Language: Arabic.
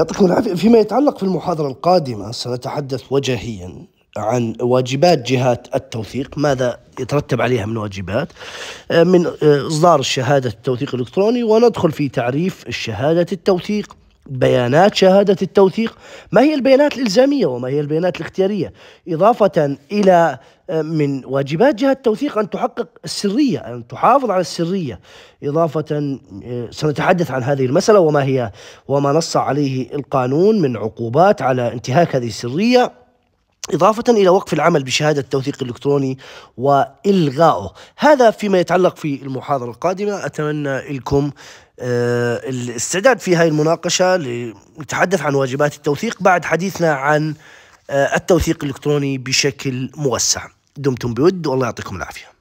يعطيكم العافية فيما يتعلق في المحاضرة القادمة سنتحدث وجهيا عن واجبات جهات التوثيق ماذا يترتب عليها من واجبات آه، من آه، إصدار الشهادة التوثيق الإلكتروني وندخل في تعريف الشهادة التوثيق بيانات شهادة التوثيق ما هي البيانات الإلزامية وما هي البيانات الاختيارية إضافة إلى آه، من واجبات جهة التوثيق أن تحقق السرية أن تحافظ على السرية إضافة آه، سنتحدث عن هذه المسألة وما هي وما نص عليه القانون من عقوبات على انتهاك هذه السرية إضافة إلى وقف العمل بشهادة التوثيق الإلكتروني وإلغائه هذا فيما يتعلق في المحاضرة القادمة أتمنى لكم آه، الاستعداد في هذه المناقشة لنتحدث عن واجبات التوثيق بعد حديثنا عن آه، التوثيق الإلكتروني بشكل موسع دمتم بود والله يعطيكم العافية